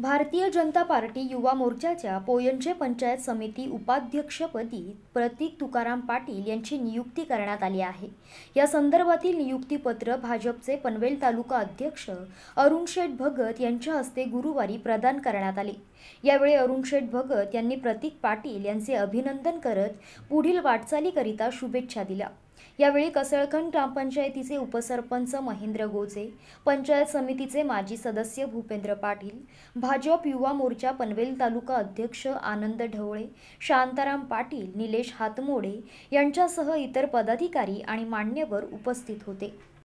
भारतीय जनता पार्टी युवा मोर्चाच्या पोयंचे पंचायत समिती उपाध्यक्षपदी प्रतीक तुकाराम पाटील यांची नियुक्ती करण्यात आली आहे या संदर्भातील नियुक्तीपत्र भाजपचे पनवेल तालुका अध्यक्ष अरुण शेठ भगत यांच्या हस्ते गुरुवारी प्रदान करण्यात आले यावेळी अरुण भगत यांनी प्रतीक पाटील यांचे अभिनंदन करत पुढील वाटचालीकरिता शुभेच्छा दिल्या यावेळी कसळखंड ग्रामपंचायतीचे उपसरपंच महेंद्र गोजे पंचायत समितीचे माजी सदस्य भूपेंद्र पाटील भाजप युवा मोर्चा पनवेल तालुका अध्यक्ष आनंद ढवळे शांताराम पाटील निलेश हातमोडे यांच्यासह इतर पदाधिकारी आणि मान्यवर उपस्थित होते